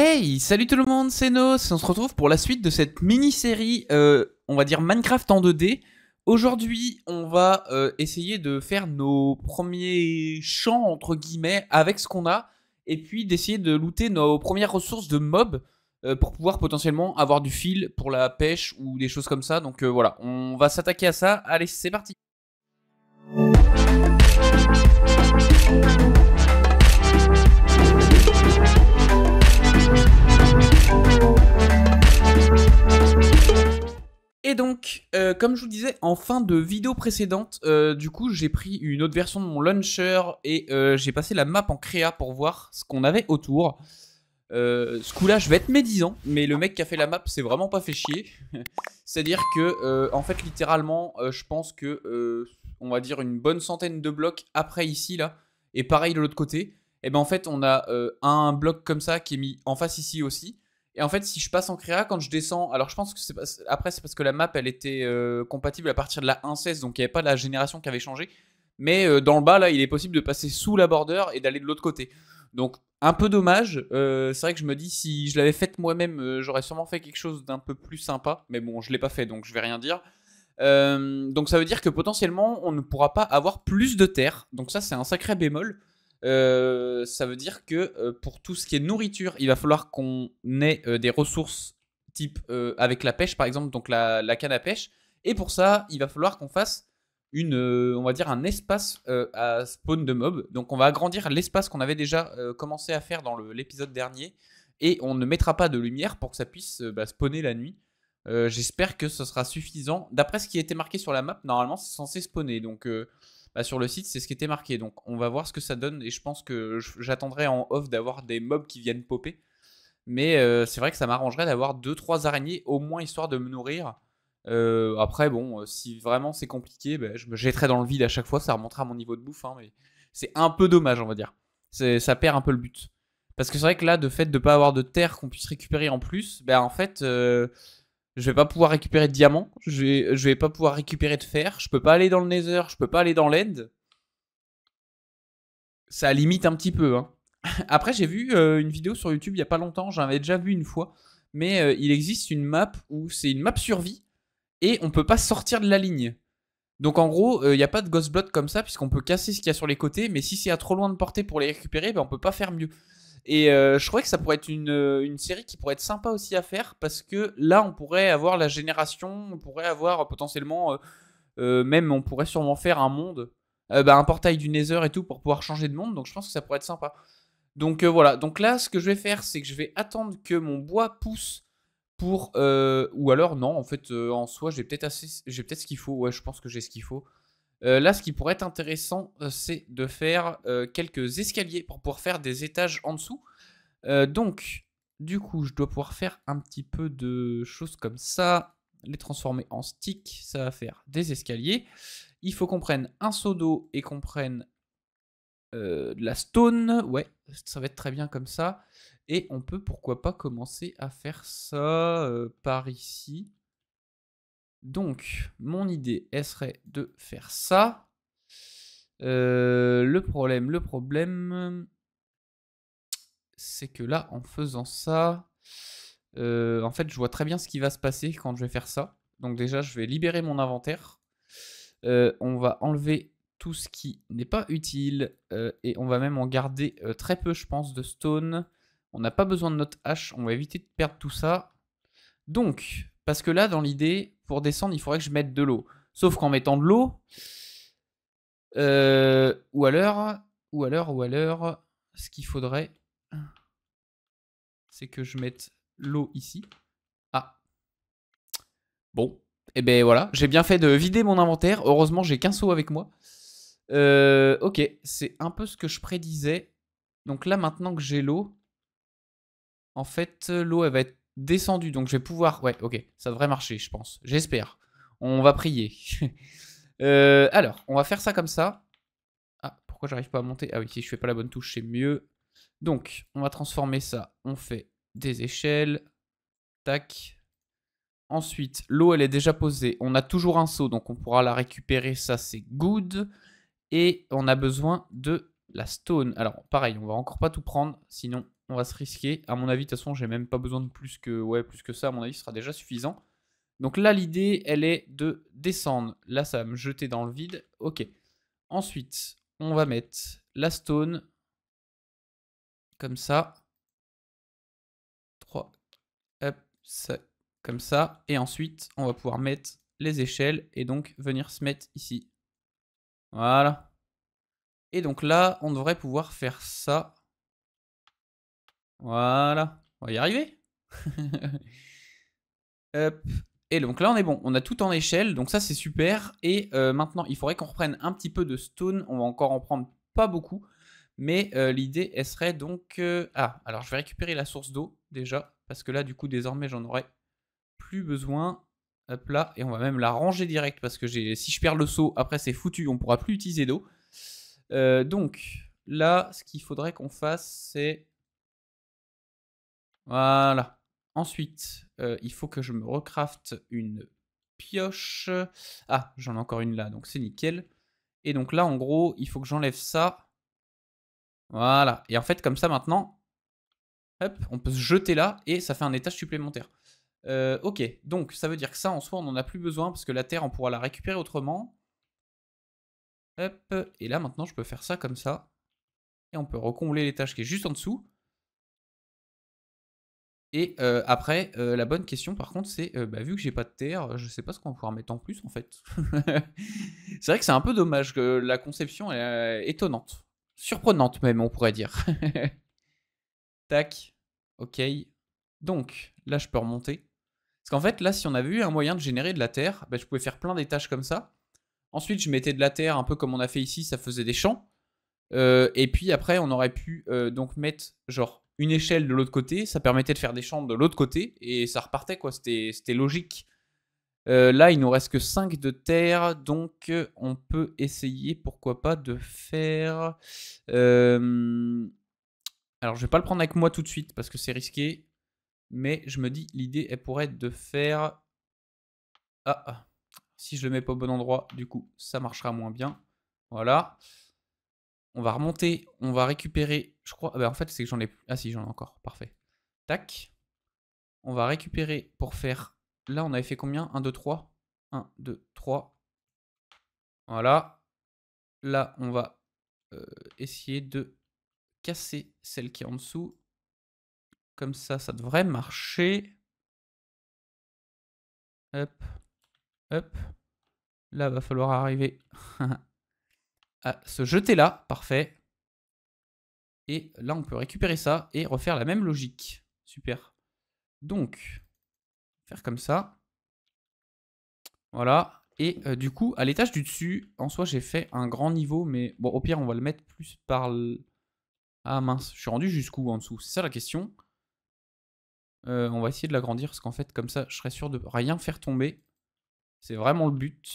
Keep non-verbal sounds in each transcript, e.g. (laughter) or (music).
Hey, salut tout le monde, c'est Nos. On se retrouve pour la suite de cette mini-série, euh, on va dire Minecraft en 2D. Aujourd'hui, on va euh, essayer de faire nos premiers champs, entre guillemets, avec ce qu'on a, et puis d'essayer de looter nos premières ressources de mobs euh, pour pouvoir potentiellement avoir du fil pour la pêche ou des choses comme ça. Donc voilà, on va s'attaquer à ça. Allez, c'est parti. donc, euh, comme je vous disais en fin de vidéo précédente, euh, du coup, j'ai pris une autre version de mon launcher et euh, j'ai passé la map en créa pour voir ce qu'on avait autour. ce coup-là, je vais être médisant, mais le mec qui a fait la map s'est vraiment pas fait chier. (laughs) C'est-à-dire que, en fait, littéralement, je pense que, on va dire une bonne centaine de blocs après ici, là, et pareil de l'autre côté. Et eh ben en fait, on a un bloc comme ça qui est mis en face ici aussi. Et en fait, si je passe en créa, quand je descends, alors je pense que c'est après, c'est parce que la map, elle était euh, compatible à partir de la 1.16, donc il n'y avait pas la génération qui avait changé. Mais euh, dans le bas, là, il est possible de passer sous la border et d'aller de l'autre côté. Donc, un peu dommage. Euh, c'est vrai que je me dis, si je l'avais faite moi-même, j'aurais sûrement fait quelque chose d'un peu plus sympa. Mais bon, je ne l'ai pas fait, donc je vais rien dire. donc, ça veut dire que potentiellement, on ne pourra pas avoir plus de terre. Donc, ça, c'est un sacré bémol. Euh, ça veut dire que euh, pour tout ce qui est nourriture, il va falloir qu'on ait euh, des ressources type avec la pêche par exemple, donc la, canne à pêche. Et pour ça, il va falloir qu'on fasse une, on va dire un espace à spawn de mobs. Donc on va agrandir l'espace qu'on avait déjà commencé à faire dans l'épisode dernier. Et on ne mettra pas de lumière pour que ça puisse bah, spawner la nuit. J'espère que ce sera suffisant. D'après ce qui était marqué sur la map, normalement c'est censé spawner. Donc bah, sur le site, c'est ce qui était marqué. Donc on va voir ce que ça donne et je pense que j'attendrai en off d'avoir des mobs qui viennent popper. Mais euh, c'est vrai que ça m'arrangerait d'avoir 2-3 araignées au moins histoire de me nourrir. Euh, après, bon, euh, si vraiment c'est compliqué, bah, je me jetterai dans le vide à chaque fois, ça remontera mon niveau de bouffe. Hein, mais c'est un peu dommage, on va dire. Ça perd un peu le but. Parce que c'est vrai que là, de fait de ne pas avoir de terre qu'on puisse récupérer en plus, ben en fait, je vais pas pouvoir récupérer de diamants, je vais, vais pas pouvoir récupérer de fer, je peux pas aller dans le nether, je peux pas aller dans l'end. Ça limite un petit peu. Hein. (laughs) Après, j'ai vu euh, une vidéo sur YouTube il y a pas longtemps, j'en avais déjà vu une fois, mais euh, il existe une map où c'est une map survie et on peut pas sortir de la ligne. Donc en gros, euh, il n'y a pas de ghost blood comme ça, puisqu'on peut casser ce qu'il y a sur les côtés, mais si c'est à trop loin de portée pour les récupérer, ben, on peut pas faire mieux. Et euh, je croyais que ça pourrait être euh, une, série qui pourrait être sympa aussi à faire parce que là, on pourrait avoir la génération, on pourrait avoir potentiellement, euh, même on pourrait sûrement faire un monde, bah, un portail du Nether et tout pour pouvoir changer de monde. Donc je pense que ça pourrait être sympa. Donc voilà. Donc là, ce que je vais faire, c'est que je vais attendre que mon bois pousse pour, ou alors non, en fait, en soi, j'ai peut-être assez, j'ai peut-être ce qu'il faut. Ouais, je pense que j'ai ce qu'il faut. Euh, là, ce qui pourrait être intéressant, euh, c'est de faire euh, quelques escaliers pour pouvoir faire des étages en dessous. donc, du coup, je dois pouvoir faire un petit peu de choses comme ça. Les transformer en stick, ça va faire des escaliers. Il faut qu'on prenne un seau d'eau et qu'on prenne de la stone. Ouais, ça va être très bien comme ça. Et on peut, pourquoi pas, commencer à faire ça par ici. Donc, mon idée, serait de faire ça. Euh, le problème, le problème, c'est que là, en faisant ça, euh, en fait, je vois très bien ce qui va se passer quand je vais faire ça. Donc déjà, je vais libérer mon inventaire. Euh, on va enlever tout ce qui n'est pas utile. et on va même en garder très peu, je pense, de stone. On n'a pas besoin de notre hache. On va éviter de perdre tout ça. Donc, parce que là, dans l'idée, pour descendre, il faudrait que je mette de l'eau. Sauf qu'en mettant de l'eau, euh, ou à l'heure, ou à l'heure, ou à l'heure, ce qu'il faudrait, c'est que je mette l'eau ici. Ah. Bon. Et eh ben voilà, j'ai bien fait de vider mon inventaire. Heureusement, j'ai qu'un seau avec moi. Euh, ok, c'est un peu ce que je prédisais. Donc là, maintenant que j'ai l'eau, en fait, l'eau, elle va être descendu. Donc je vais pouvoir... Ouais, ok, ça devrait marcher, je pense. J'espère. On va prier. (laughs) Euh, alors, on va faire ça comme ça. Ah, pourquoi j'arrive pas à monter Ah oui, si je fais pas la bonne touche, c'est mieux. Donc, on va transformer ça. On fait des échelles. Tac. Ensuite, l'eau, elle est déjà posée. On a toujours un seau, donc on pourra la récupérer. Ça, c'est good. Et on a besoin de la stone. Alors, pareil, on va encore pas tout prendre, sinon on va se risquer. À mon avis, de toute façon, j'ai même pas besoin de plus que, ouais, plus que ça. À mon avis, ce sera déjà suffisant. Donc là, l'idée, elle est de descendre. Là, ça va me jeter dans le vide. Ok. Ensuite, on va mettre la stone. Comme ça. 3. Hop, ça. Comme ça. Et ensuite, on va pouvoir mettre les échelles et donc venir se mettre ici. Voilà. Et donc là, on devrait pouvoir faire ça. Voilà. On va y arriver. (laughs) Et donc là, on est bon. On a tout en échelle. Donc ça, c'est super. Et euh, maintenant, il faudrait qu'on reprenne un petit peu de stone. On va encore en prendre pas beaucoup. Mais euh, l'idée, elle serait donc... Euh, ah, alors je vais récupérer la source d'eau déjà. Parce que là, du coup, désormais, j'en aurai plus besoin. Hop là. Et on va même la ranger direct. Parce que si je perds le saut, après, c'est foutu. On pourra plus utiliser d'eau. donc là, ce qu'il faudrait qu'on fasse, c'est... Voilà. Ensuite, euh, il faut que je me recrafte une pioche. Ah, j'en ai encore une là, donc c'est nickel. Et donc là, en gros, il faut que j'enlève ça. Voilà. Et en fait, comme ça, maintenant, hop, on peut se jeter là et ça fait un étage supplémentaire. Euh, ok, donc ça veut dire que ça, en soi, on n'en a plus besoin parce que la terre, on pourra la récupérer autrement. Hop, et là, maintenant, je peux faire ça comme ça. Et on peut recombler l'étage qui est juste en dessous. Et euh, après, euh, la bonne question, par contre, c'est euh, bah, vu que j'ai pas de terre, je sais pas ce qu'on va pouvoir mettre en plus, en fait. (laughs) c'est vrai que c'est un peu dommage que la conception est étonnante. Surprenante, même, on pourrait dire. (laughs) Tac. Ok. Donc, là, je peux remonter. Parce qu'en fait, là, si on avait eu un moyen de générer de la terre, bah, je pouvais faire plein d'étages comme ça. Ensuite, je mettais de la terre, un peu comme on a fait ici, ça faisait des champs. et puis après, on aurait pu donc mettre, genre, une échelle de l'autre côté, ça permettait de faire des chambres de l'autre côté, et ça repartait, quoi. C'était logique. Euh, là, il nous reste que 5 de terre, donc euh, on peut essayer, pourquoi pas, de faire... Euh, alors, je vais pas le prendre avec moi tout de suite, parce que c'est risqué, mais je me dis, l'idée, elle pourrait être de faire... Ah, ah si je le mets pas au bon endroit, du coup, ça marchera moins bien. Voilà. On va remonter, on va récupérer, je crois, bah en fait c'est que j'en ai, ah si j'en ai encore, parfait. Tac, on va récupérer pour faire, là on avait fait combien 1, 2, 3 1, 2, 3, voilà. Là on va euh, essayer de casser celle qui est en dessous. Comme ça, ça devrait marcher. Hop, hop. Là, va falloir arriver (laughs) se jeter là. Parfait. Et là, on peut récupérer ça et refaire la même logique. Super. Donc, faire comme ça. Voilà. Et euh, du coup, à l'étage du dessus, en soi, j'ai fait un grand niveau. Mais bon, au pire, on va le mettre plus par... Le... Ah mince, je suis rendu jusqu'où en dessous C'est ça la question. Euh, on va essayer de l'agrandir parce qu'en fait, comme ça, je serais sûr de rien faire tomber. C'est vraiment le but.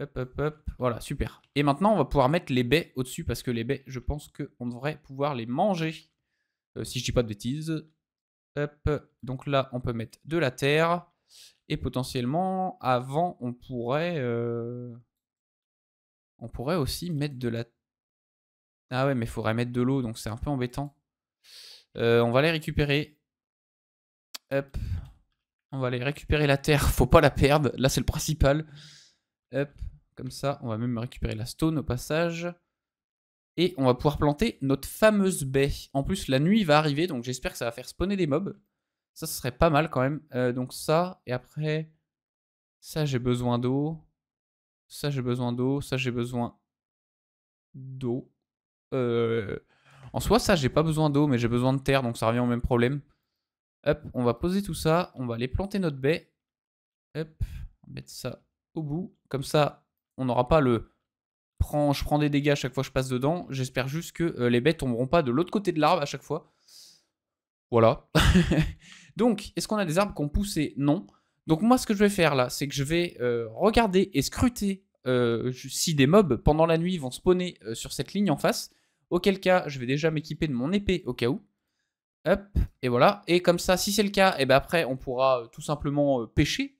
Hop, hop, hop. Voilà, super. Et maintenant, on va pouvoir mettre les baies au-dessus parce que les baies, je pense qu'on devrait pouvoir les manger. Euh, si je dis pas de bêtises. Hop. Donc là, on peut mettre de la terre. Et potentiellement, avant, on pourrait... Euh, on pourrait aussi mettre de la... Ah ouais, mais il faudrait mettre de l'eau, donc c'est un peu embêtant. Euh, on va les récupérer. Hop. On va les récupérer la terre, faut pas la perdre. Là, c'est le principal. Hop, comme ça, on va même récupérer la stone au passage. Et on va pouvoir planter notre fameuse baie. En plus, la nuit va arriver, donc j'espère que ça va faire spawner des mobs. Ça, ce serait pas mal quand même. Euh, donc ça, et après... Ça, j'ai besoin d'eau. Ça, j'ai besoin d'eau. Ça, j'ai besoin d'eau. Euh, en soi, ça, j'ai pas besoin d'eau, mais j'ai besoin de terre, donc ça revient au même problème. Hop, on va poser tout ça. On va aller planter notre baie. Hop, on va mettre ça au bout. Comme ça, on n'aura pas le prends, je prends des dégâts à chaque fois que je passe dedans. J'espère juste que euh, les bêtes tomberont pas de l'autre côté de l'arbre à chaque fois. Voilà. (laughs) Donc, est-ce qu'on a des arbres qui ont poussé Non. Donc moi, ce que je vais faire là, c'est que je vais euh, regarder et scruter euh, si des mobs, pendant la nuit, vont spawner sur cette ligne en face. Auquel cas, je vais déjà m'équiper de mon épée au cas où. Hop, et voilà. Et comme ça, si c'est le cas, et eh ben après, on pourra tout simplement pêcher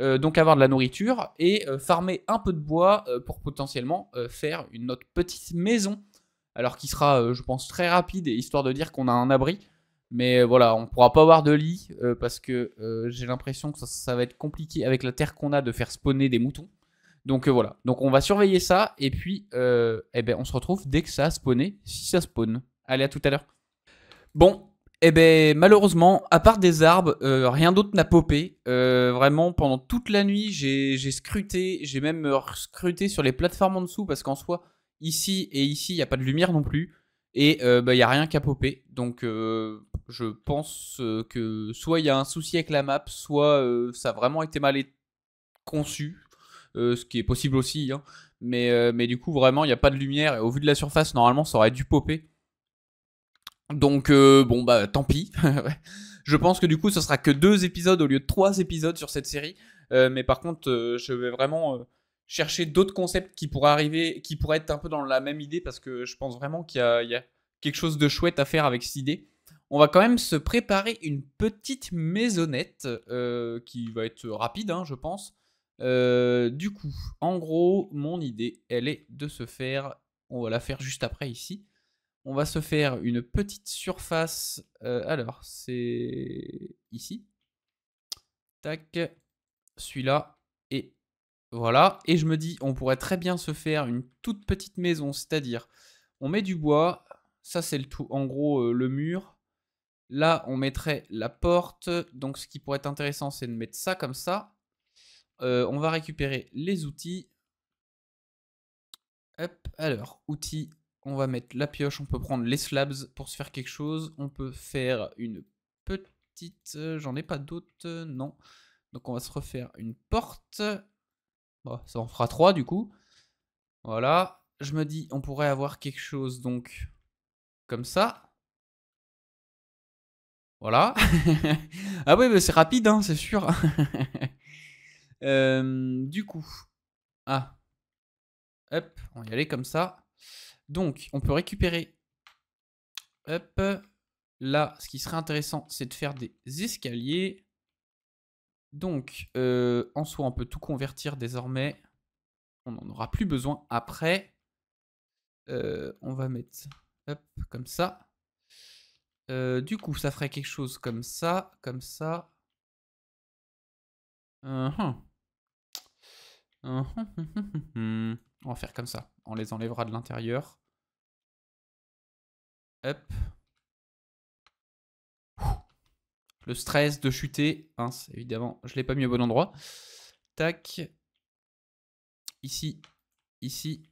euh, donc avoir de la nourriture et euh, farmer un peu de bois euh, pour potentiellement faire une, autre petite maison. Alors qui sera, je pense, très rapide, histoire de dire qu'on a un abri. Mais voilà, on ne pourra pas avoir de lit parce que j'ai l'impression que ça, va être compliqué avec la terre qu'on a de faire spawner des moutons. Donc voilà, donc on va surveiller ça et puis eh ben, on se retrouve dès que ça a spawné, si ça spawn. Allez, à tout à l'heure. Bon, eh ben malheureusement, à part des arbres, euh, rien d'autre n'a popé. Euh, vraiment, pendant toute la nuit, j'ai scruté, j'ai même euh, scruté sur les plateformes en dessous parce qu'en soit ici et ici, il n'y a pas de lumière non plus. Et bah, il y n'y a rien qu'à popé. Donc je pense que soit il y a un souci avec la map, soit ça a vraiment été mal conçu. ce qui est possible aussi. Hein. Mais, mais du coup, vraiment, il n'y a pas de lumière. Et au vu de la surface, normalement, ça aurait dû poper. Donc euh, bon bah tant pis. (laughs) je pense que du coup ce sera que deux épisodes au lieu de trois épisodes sur cette série. Euh, mais par contre euh, je vais vraiment chercher d'autres concepts qui pourraient arriver, qui pourraient être un peu dans la même idée parce que je pense vraiment qu'il y, a quelque chose de chouette à faire avec cette idée. On va quand même se préparer une petite maisonnette qui va être rapide, hein, je pense. du coup, en gros, mon idée, elle est de se faire, on va la faire juste après ici. On va se faire une petite surface. Euh, alors, c'est ici. Tac. Celui-là. Et voilà. Et je me dis, on pourrait très bien se faire une toute petite maison. C'est-à-dire, on met du bois. Ça, c'est le tout. En gros, euh, le mur. Là, on mettrait la porte. Donc, ce qui pourrait être intéressant, c'est de mettre ça comme ça. Euh, on va récupérer les outils. Hop, alors, outils, on va mettre la pioche, on peut prendre les slabs pour se faire quelque chose, on peut faire une petite, euh, j'en ai pas d'autres, euh, non. Donc on va se refaire une porte, bon, bah, ça en fera trois du coup. Voilà, je me dis on pourrait avoir quelque chose donc comme ça. Voilà. (laughs) ah oui, mais c'est rapide, hein, c'est sûr. (laughs) Euh, du coup. Ah. Hop, on y allait comme ça. Donc, on peut récupérer. Hop. Là, ce qui serait intéressant, c'est de faire des escaliers. Donc, euh, en soi, on peut tout convertir désormais. On n'en aura plus besoin après. Euh, on va mettre hop, comme ça. Euh, du coup, ça ferait quelque chose comme ça, comme ça. Hum, hum, hum, on va faire comme ça on les enlèvera de l'intérieur. Hop. Le stress de chuter, hein, évidemment, je ne l'ai pas mis au bon endroit. Tac. Ici, ici.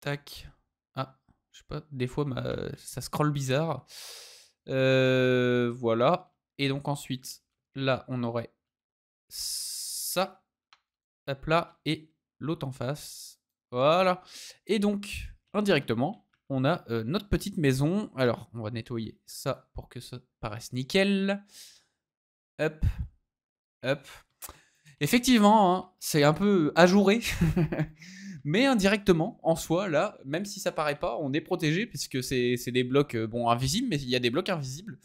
Tac. Ah, je sais pas, des fois ça scrolle bizarre. Euh, voilà. Et donc ensuite, là, on aurait ça. Hop là. Et l'autre en face. Voilà. Et donc, indirectement, on a euh, notre petite maison. Alors, on va nettoyer ça pour que ça paraisse nickel. Hop. Hop. Effectivement, hein, c'est un peu ajouré. (laughs) mais indirectement, en soi, là, même si ça paraît pas, on est protégé puisque c'est des blocs euh, bon, invisibles, mais il y a des blocs invisibles.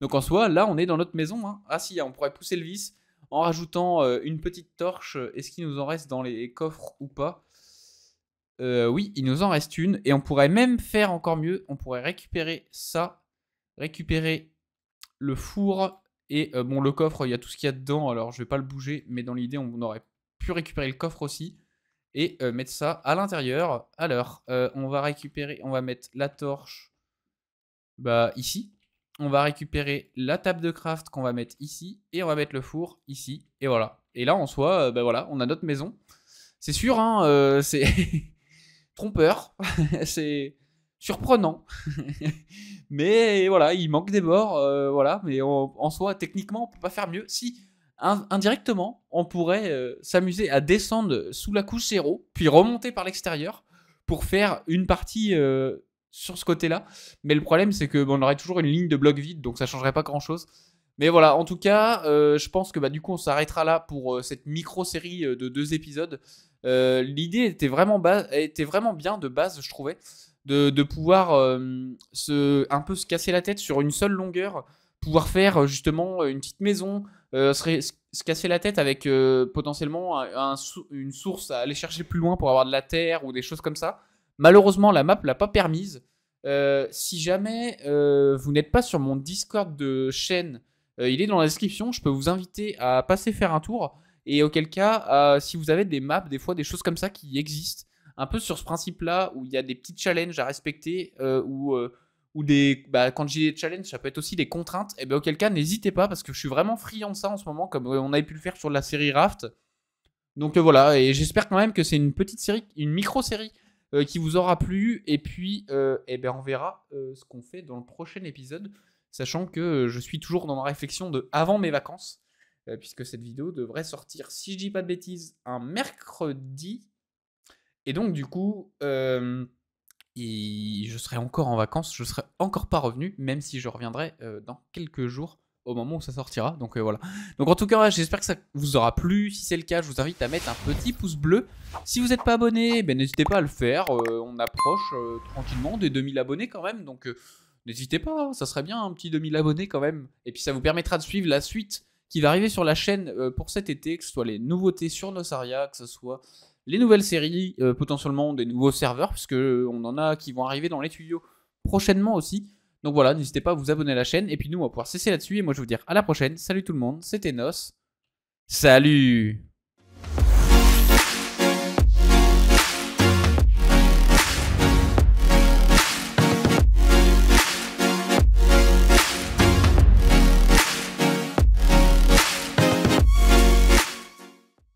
Donc en soi, là, on est dans notre maison. Hein. Ah si, on pourrait pousser le vis en rajoutant euh, une petite torche. Euh, est-ce qu'il nous en reste dans les coffres ou pas euh, Oui, il nous en reste une. Et on pourrait même faire encore mieux. On pourrait récupérer ça, récupérer le four. Et bon, le coffre, il y a tout ce qu'il y a dedans, alors je ne vais pas le bouger. Mais dans l'idée, on aurait pu récupérer le coffre aussi. Et mettre ça à l'intérieur. Alors, on va récupérer, on va mettre la torche bah, ici on va récupérer la table de craft qu'on va mettre ici, et on va mettre le four ici, et voilà. Et là, en soi, euh, ben voilà, on a notre maison. C'est sûr, hein, euh, (laughs) c'est trompeur, (laughs) c'est surprenant. (laughs) mais voilà, il manque des morts, euh, voilà, mais en soi, techniquement, on peut pas faire mieux. Si, indirectement, on pourrait s'amuser à descendre sous la couche zéro, puis remonter par l'extérieur, pour faire une partie sur ce côté-là. Mais le problème, c'est que on aurait toujours une ligne de bloc vide, donc ça changerait pas grand-chose. Mais voilà, en tout cas, euh, je pense que bah, du coup, on s'arrêtera là pour euh, cette micro-série euh, de deux épisodes. L'idée était, vraiment était vraiment bien de base, je trouvais, de, pouvoir se, un peu se casser la tête sur une seule longueur, pouvoir faire justement une petite maison, se, casser la tête avec potentiellement une source à aller chercher plus loin pour avoir de la terre ou des choses comme ça. Malheureusement, la map l'a pas permise. Euh, si jamais euh, vous n'êtes pas sur mon Discord de chaîne, euh, il est dans la description. Je peux vous inviter à passer faire un tour. Et auquel cas, si vous avez des maps, des fois des choses comme ça qui existent, un peu sur ce principe-là, où il y a des petits challenges à respecter, ou ou des bah, quand j'ai des challenges ça peut être aussi des contraintes et eh bien auquel cas n'hésitez pas parce que je suis vraiment friand de ça en ce moment comme on avait pu le faire sur la série Raft donc voilà et j'espère quand même que c'est une petite série une micro série euh, qui vous aura plu. Et puis, euh, eh ben, on verra euh, ce qu'on fait dans le prochain épisode, sachant que je suis toujours dans ma réflexion de avant mes vacances, puisque cette vidéo devrait sortir, si je dis pas de bêtises, un mercredi. Et donc, du coup, et je serai encore en vacances, je serai encore pas revenu, même si je reviendrai dans quelques jours au moment où ça sortira. Donc euh, voilà. Donc en tout cas, j'espère que ça vous aura plu. Si c'est le cas, je vous invite à mettre un petit pouce bleu. Si vous n'êtes pas abonné, eh ben, n'hésitez pas à le faire. Euh, on approche euh, tranquillement des 2000 abonnés quand même. Donc n'hésitez pas, hein, ça serait bien un petit 2000 abonnés quand même. Et puis ça vous permettra de suivre la suite qui va arriver sur la chaîne pour cet été, que ce soit les nouveautés sur Nosaria, que ce soit les nouvelles séries, potentiellement des nouveaux serveurs, puisque on en a qui vont arriver dans les tuyaux prochainement aussi. Donc voilà, n'hésitez pas à vous abonner à la chaîne. Et puis nous, on va pouvoir cesser là-dessus. Et moi, je vous dire à la prochaine. Salut tout le monde, c'était Nos. Salut